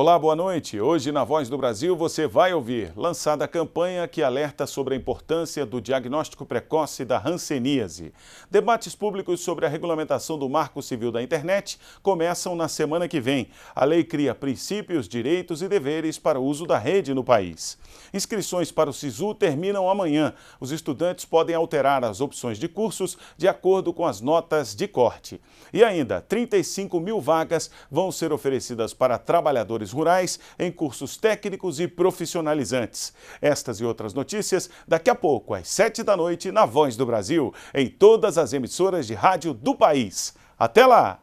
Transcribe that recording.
Olá, boa noite. Hoje na Voz do Brasil você vai ouvir lançada a campanha que alerta sobre a importância do diagnóstico precoce da hanseníase. Debates públicos sobre a regulamentação do Marco Civil da Internet começam na semana que vem. A lei cria princípios, direitos e deveres para o uso da rede no país. Inscrições para o SISU terminam amanhã. Os estudantes podem alterar as opções de cursos de acordo com as notas de corte. E ainda, 35 mil vagas vão ser oferecidas para trabalhadores produtores rurais em cursos técnicos e profissionalizantes. Estas e outras notícias daqui a pouco, às sete da noite, na Voz do Brasil, em todas as emissoras de rádio do país. Até lá!